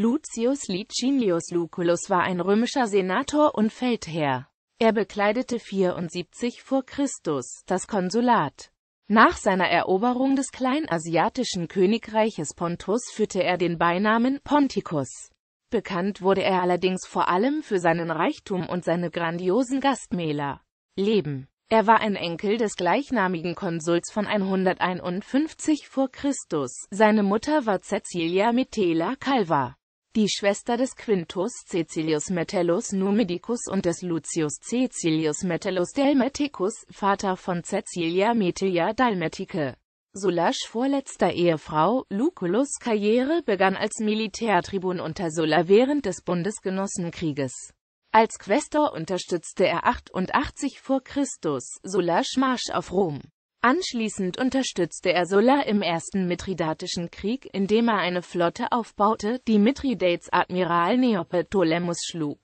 Lucius Licinius Lucullus war ein römischer Senator und Feldherr. Er bekleidete 74 vor Christus das Konsulat. Nach seiner Eroberung des kleinasiatischen Königreiches Pontus führte er den Beinamen Ponticus. Bekannt wurde er allerdings vor allem für seinen Reichtum und seine grandiosen Gastmäler. Leben. Er war ein Enkel des gleichnamigen Konsuls von 151 vor Christus. Seine Mutter war Cecilia Metela Calva die Schwester des Quintus Cecilius Metellus Numidicus und des Lucius Cecilius Metellus Dalmaticus, Vater von Cecilia Meteia Dalmatice. Sullasch vorletzter Ehefrau, Lucullus Karriere begann als Militärtribun unter Sulla während des Bundesgenossenkrieges. Als Quästor unterstützte er 88 vor Christus Sullasch Marsch auf Rom. Anschließend unterstützte er Sulla im Ersten Mithridatischen Krieg, indem er eine Flotte aufbaute, die Mithridates Admiral Neopetolemus schlug.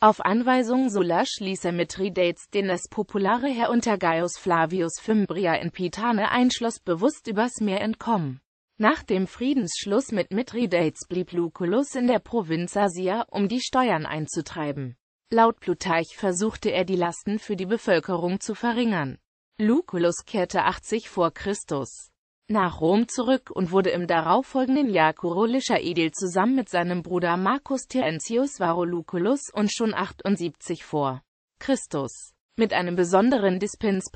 Auf Anweisung Sulla schließ er Mithridates, den das populare Herr unter Gaius Flavius Fimbria in Pitane einschloss, bewusst übers Meer entkommen. Nach dem Friedensschluss mit Mithridates blieb Lucullus in der Provinz Asia, um die Steuern einzutreiben. Laut Plutarch versuchte er die Lasten für die Bevölkerung zu verringern. Lucullus kehrte 80 vor Christus nach Rom zurück und wurde im darauffolgenden Jahr kurulischer Edil zusammen mit seinem Bruder Marcus Terentius Varro Lucullus und schon 78 vor Christus mit einem besonderen Dispens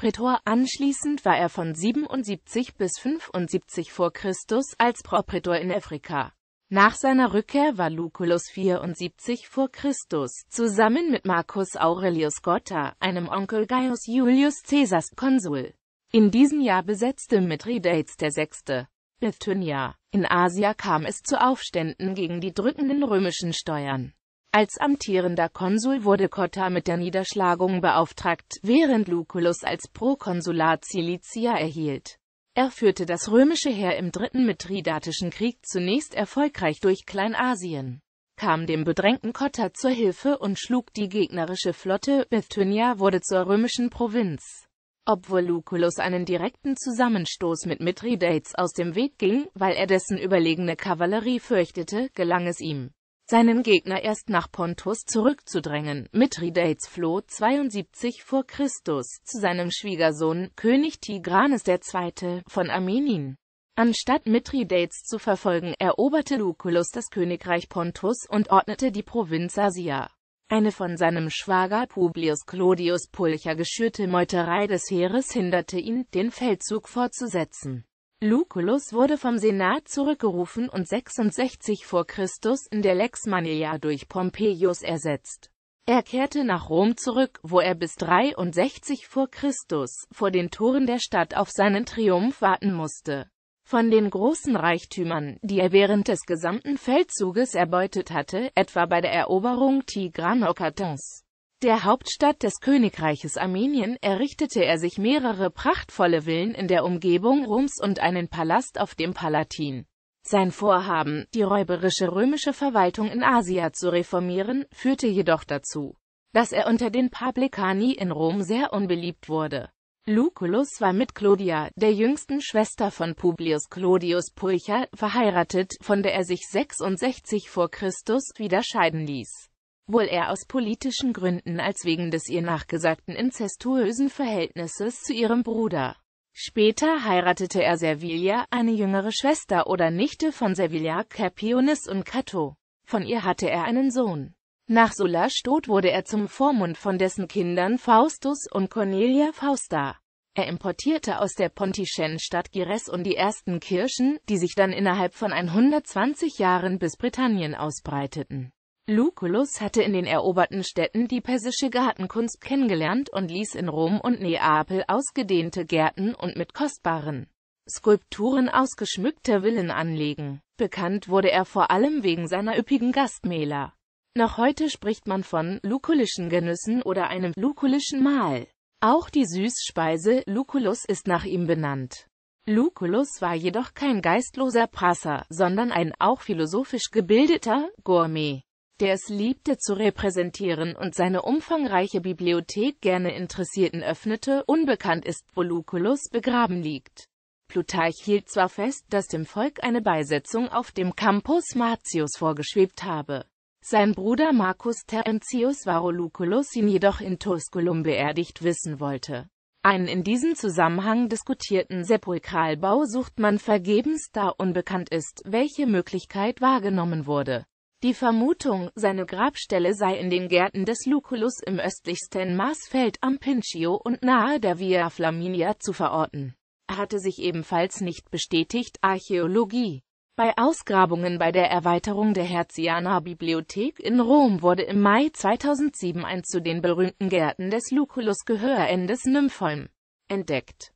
Anschließend war er von 77 bis 75 vor Christus als Proprätor in Afrika nach seiner Rückkehr war Lucullus 74 vor Christus zusammen mit Marcus Aurelius Gotta, einem Onkel Gaius Julius Caesars, Konsul. In diesem Jahr besetzte Mithridates VI. Bithynia. In Asia kam es zu Aufständen gegen die drückenden römischen Steuern. Als amtierender Konsul wurde Cotta mit der Niederschlagung beauftragt, während Lucullus als Prokonsulat Cilicia erhielt. Er führte das römische Heer im dritten Mithridatischen Krieg zunächst erfolgreich durch Kleinasien, kam dem bedrängten Kotta zur Hilfe und schlug die gegnerische Flotte, Bithynia wurde zur römischen Provinz. Obwohl Lucullus einen direkten Zusammenstoß mit Mithridates aus dem Weg ging, weil er dessen überlegene Kavallerie fürchtete, gelang es ihm, seinen Gegner erst nach Pontus zurückzudrängen. Mithridates floh 72 vor Christus zu seinem Schwiegersohn König Tigranes II. von Armenien. Anstatt Mithridates zu verfolgen, eroberte Lucullus das Königreich Pontus und ordnete die Provinz Asia. Eine von seinem Schwager Publius Clodius Pulcher geschürte Meuterei des Heeres hinderte ihn, den Feldzug fortzusetzen. Lucullus wurde vom Senat zurückgerufen und 66 vor Christus in der Lex Manilia durch Pompeius ersetzt. Er kehrte nach Rom zurück, wo er bis 63 vor Christus vor den Toren der Stadt auf seinen Triumph warten musste. Von den großen Reichtümern, die er während des gesamten Feldzuges erbeutet hatte, etwa bei der Eroberung Tigranokatons, der Hauptstadt des Königreiches Armenien, errichtete er sich mehrere prachtvolle Villen in der Umgebung Roms und einen Palast auf dem Palatin. Sein Vorhaben, die räuberische römische Verwaltung in Asia zu reformieren, führte jedoch dazu, dass er unter den Publicani in Rom sehr unbeliebt wurde. Lucullus war mit Clodia, der jüngsten Schwester von Publius Clodius Pulcher, verheiratet, von der er sich 66 vor Christus wieder scheiden ließ wohl eher aus politischen Gründen als wegen des ihr nachgesagten inzestuösen Verhältnisses zu ihrem Bruder. Später heiratete er Servilia, eine jüngere Schwester oder Nichte von Servilia Capionis und Cato. Von ihr hatte er einen Sohn. Nach Sullas Tod wurde er zum Vormund von dessen Kindern Faustus und Cornelia Fausta. Er importierte aus der pontischen Stadt Gires und die ersten Kirschen, die sich dann innerhalb von 120 Jahren bis Britannien ausbreiteten. Lucullus hatte in den eroberten Städten die persische Gartenkunst kennengelernt und ließ in Rom und Neapel ausgedehnte Gärten und mit kostbaren Skulpturen ausgeschmückter Villen anlegen. Bekannt wurde er vor allem wegen seiner üppigen Gastmähler. Noch heute spricht man von lukullischen Genüssen oder einem lukullischen Mahl. Auch die Süßspeise Lucullus ist nach ihm benannt. Lucullus war jedoch kein geistloser Prasser, sondern ein auch philosophisch gebildeter Gourmet der es liebte zu repräsentieren und seine umfangreiche Bibliothek gerne Interessierten öffnete, unbekannt ist, wo Lucullus begraben liegt. Plutarch hielt zwar fest, dass dem Volk eine Beisetzung auf dem Campus Martius vorgeschwebt habe. Sein Bruder Marcus Terentius Varuluculus ihn jedoch in Tusculum beerdigt wissen wollte. Einen in diesem Zusammenhang diskutierten Sepulkralbau sucht man vergebens, da unbekannt ist, welche Möglichkeit wahrgenommen wurde. Die Vermutung, seine Grabstelle sei in den Gärten des Lucullus im östlichsten Marsfeld am Pincio und nahe der Via Flaminia zu verorten, hatte sich ebenfalls nicht bestätigt. Archäologie bei Ausgrabungen bei der Erweiterung der Herzianer Bibliothek in Rom wurde im Mai 2007 ein zu den berühmten Gärten des Lucullus gehörendes Nympholm entdeckt.